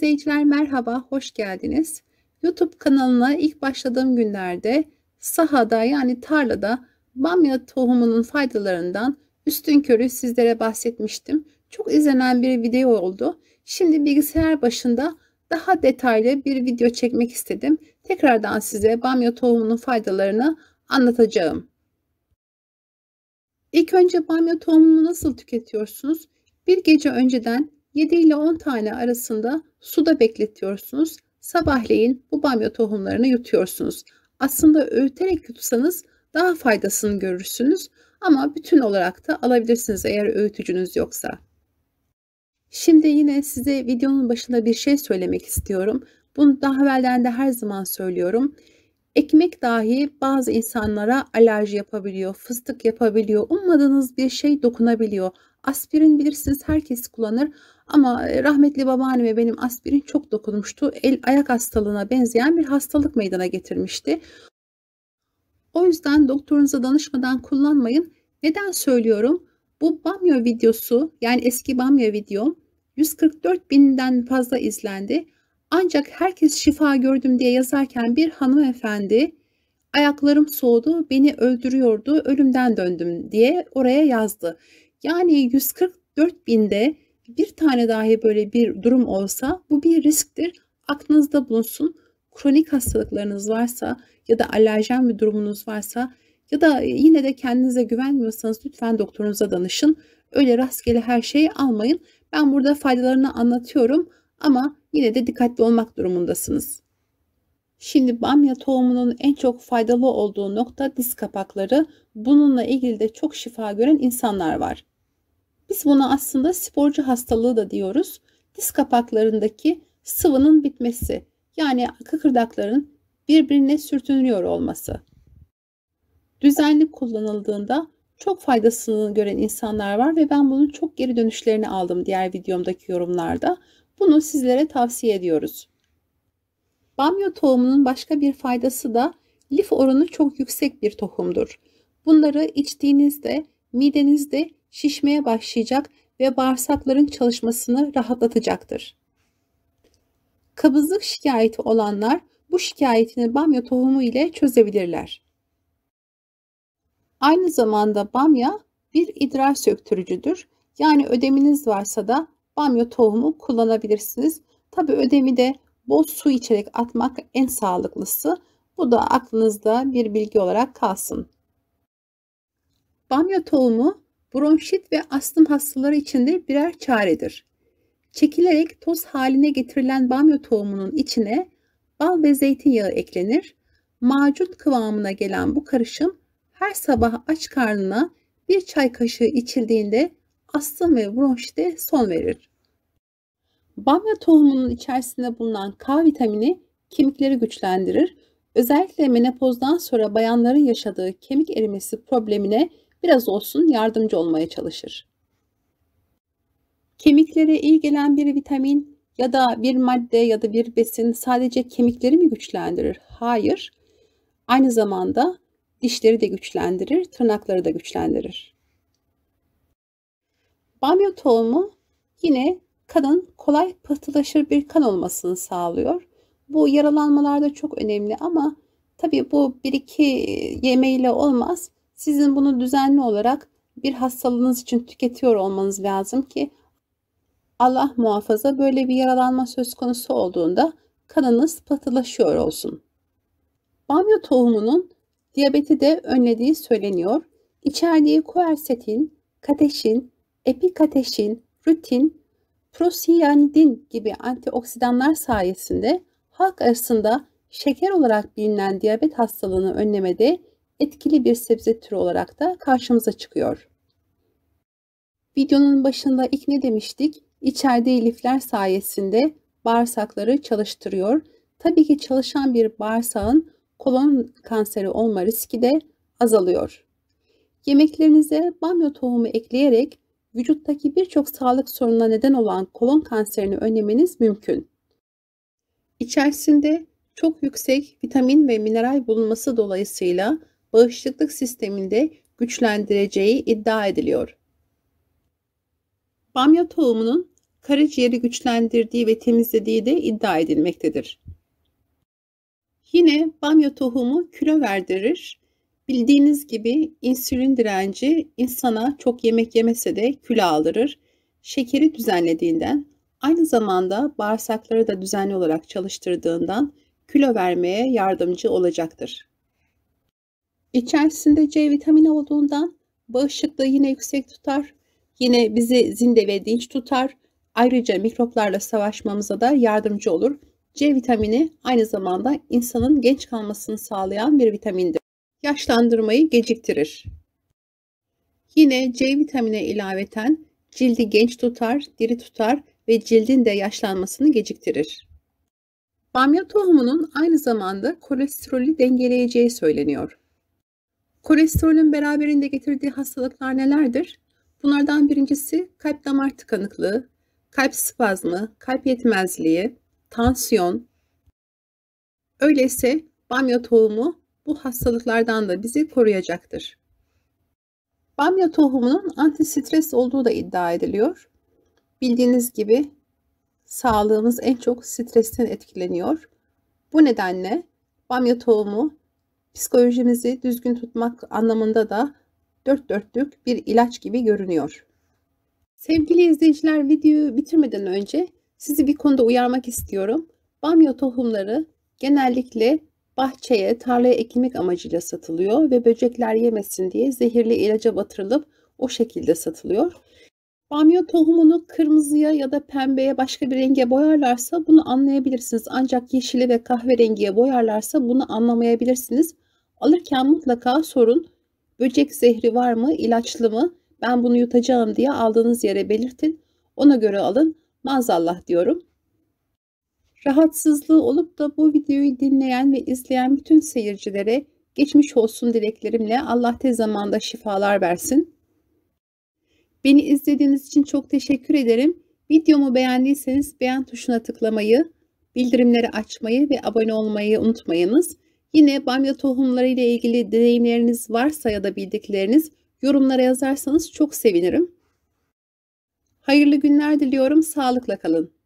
izleyiciler merhaba, hoş geldiniz. YouTube kanalına ilk başladığım günlerde sahada yani tarlada bamya tohumunun faydalarından üstün körü sizlere bahsetmiştim. Çok izlenen bir video oldu. Şimdi bilgisayar başında daha detaylı bir video çekmek istedim. Tekrardan size bamya tohumunun faydalarını anlatacağım. İlk önce bamya tohumunu nasıl tüketiyorsunuz? Bir gece önceden 7 ile 10 tane arasında suda bekletiyorsunuz. Sabahleyin bu bamya tohumlarını yutuyorsunuz. Aslında öğüterek yutsanız daha faydasını görürsünüz ama bütün olarak da alabilirsiniz eğer öğütücünüz yoksa. Şimdi yine size videonun başında bir şey söylemek istiyorum. Bunu daha evvelden de her zaman söylüyorum. Ekmek dahi bazı insanlara alerji yapabiliyor, fıstık yapabiliyor, ummadığınız bir şey dokunabiliyor. Aspirin bilirsiniz herkes kullanır ama e, rahmetli babaanneme benim aspirin çok dokunmuştu. El ayak hastalığına benzeyen bir hastalık meydana getirmişti. O yüzden doktorunuza danışmadan kullanmayın. Neden söylüyorum? Bu bamya videosu yani eski bamya videom 144 binden fazla izlendi. Ancak herkes şifa gördüm diye yazarken bir hanımefendi ayaklarım soğudu beni öldürüyordu ölümden döndüm diye oraya yazdı. Yani 144 binde bir tane dahi böyle bir durum olsa bu bir risktir. Aklınızda bulunsun. Kronik hastalıklarınız varsa ya da alerjen bir durumunuz varsa ya da e, yine de kendinize güvenmiyorsanız lütfen doktorunuza danışın. Öyle rastgele her şeyi almayın. Ben burada faydalarını anlatıyorum ama yine de dikkatli olmak durumundasınız. Şimdi bamya tohumunun en çok faydalı olduğu nokta diz kapakları. Bununla ilgili de çok şifa gören insanlar var. Biz buna aslında sporcu hastalığı da diyoruz. Diz kapaklarındaki sıvının bitmesi yani kıkırdakların birbirine sürtünüyor olması. Düzenli kullanıldığında çok faydasını gören insanlar var ve ben bunun çok geri dönüşlerini aldım diğer videomdaki yorumlarda. Bunu sizlere tavsiye ediyoruz. Bamya tohumunun başka bir faydası da lif oranı çok yüksek bir tohumdur. Bunları içtiğinizde midenizde şişmeye başlayacak ve bağırsakların çalışmasını rahatlatacaktır. Kabızlık şikayeti olanlar bu şikayetini bamya tohumu ile çözebilirler. Aynı zamanda bamya bir idrar söktürücüdür. Yani ödeminiz varsa da bamya tohumu kullanabilirsiniz. Tabi ödemi de bol su içerek atmak en sağlıklısı. Bu da aklınızda bir bilgi olarak kalsın. Bamya tohumu bronşit ve astım hastaları için de birer çaredir. Çekilerek toz haline getirilen bamya tohumunun içine bal ve zeytinyağı eklenir. Macut kıvamına gelen bu karışım her sabah aç karnına bir çay kaşığı içildiğinde astım ve bronşite son verir. Bamya tohumunun içerisinde bulunan K vitamini kemikleri güçlendirir. Özellikle menopozdan sonra bayanların yaşadığı kemik erimesi problemine biraz olsun yardımcı olmaya çalışır. Kemiklere iyi gelen bir vitamin ya da bir madde ya da bir besin sadece kemikleri mi güçlendirir? Hayır. Aynı zamanda dişleri de güçlendirir, tırnakları da güçlendirir. Bamya tohumu yine kanın kolay pıhtılaşır bir kan olmasını sağlıyor. Bu yaralanmalarda çok önemli ama tabii bu bir iki yemeğiyle olmaz. Sizin bunu düzenli olarak bir hastalığınız için tüketiyor olmanız lazım ki Allah muhafaza böyle bir yaralanma söz konusu olduğunda kanınız patılaşıyor olsun. Bamya tohumunun diyabeti de önlediği söyleniyor. İçerdiği kuersetin, kateşin, epikateşin, rutin, prosiyanidin gibi antioksidanlar sayesinde halk arasında şeker olarak bilinen diyabet hastalığını önlemede etkili bir sebze türü olarak da karşımıza çıkıyor. Videonun başında ilk ne demiştik? İçeride elifler sayesinde bağırsakları çalıştırıyor. Tabii ki çalışan bir bağırsağın kolon kanseri olma riski de azalıyor. Yemeklerinize bamya tohumu ekleyerek vücuttaki birçok sağlık sorununa neden olan kolon kanserini önlemeniz mümkün. İçerisinde çok yüksek vitamin ve mineral bulunması dolayısıyla bağışıklık sisteminde güçlendireceği iddia ediliyor. Bamya tohumunun karaciğeri güçlendirdiği ve temizlediği de iddia edilmektedir. Yine bamya tohumu kilo verdirir. Bildiğiniz gibi insülin direnci insana çok yemek yemese de kilo aldırır. Şekeri düzenlediğinden aynı zamanda bağırsakları da düzenli olarak çalıştırdığından kilo vermeye yardımcı olacaktır. İçerisinde C vitamini olduğundan bağışıklığı yine yüksek tutar. Yine bizi zinde ve dinç tutar. Ayrıca mikroplarla savaşmamıza da yardımcı olur. C vitamini aynı zamanda insanın genç kalmasını sağlayan bir vitamindir. Yaşlandırmayı geciktirir. Yine C vitamini ilaveten cildi genç tutar, diri tutar ve cildin de yaşlanmasını geciktirir. Bamya tohumunun aynı zamanda kolesterolü dengeleyeceği söyleniyor. Kolesterolün beraberinde getirdiği hastalıklar nelerdir? Bunlardan birincisi kalp damar tıkanıklığı, kalp spazmı, kalp yetmezliği, tansiyon. Öyleyse bamya tohumu bu hastalıklardan da bizi koruyacaktır. Bamya tohumunun antistres olduğu da iddia ediliyor. Bildiğiniz gibi sağlığımız en çok stresten etkileniyor. Bu nedenle bamya tohumu psikolojimizi düzgün tutmak anlamında da dört dörtlük bir ilaç gibi görünüyor. Sevgili izleyiciler videoyu bitirmeden önce sizi bir konuda uyarmak istiyorum. Bamya tohumları genellikle bahçeye, tarlaya ekilmek amacıyla satılıyor ve böcekler yemesin diye zehirli ilaca batırılıp o şekilde satılıyor. Bamya tohumunu kırmızıya ya da pembeye başka bir renge boyarlarsa bunu anlayabilirsiniz. Ancak yeşili ve kahverengiye boyarlarsa bunu anlamayabilirsiniz. Alırken mutlaka sorun böcek zehri var mı, ilaçlı mı, ben bunu yutacağım diye aldığınız yere belirtin. Ona göre alın. Maazallah diyorum. Rahatsızlığı olup da bu videoyu dinleyen ve izleyen bütün seyircilere geçmiş olsun dileklerimle Allah tez zamanda şifalar versin. Beni izlediğiniz için çok teşekkür ederim. Videomu beğendiyseniz beğen tuşuna tıklamayı, bildirimleri açmayı ve abone olmayı unutmayınız. Yine bamya tohumları ile ilgili deneyimleriniz varsa ya da bildikleriniz yorumlara yazarsanız çok sevinirim. Hayırlı günler diliyorum. Sağlıkla kalın.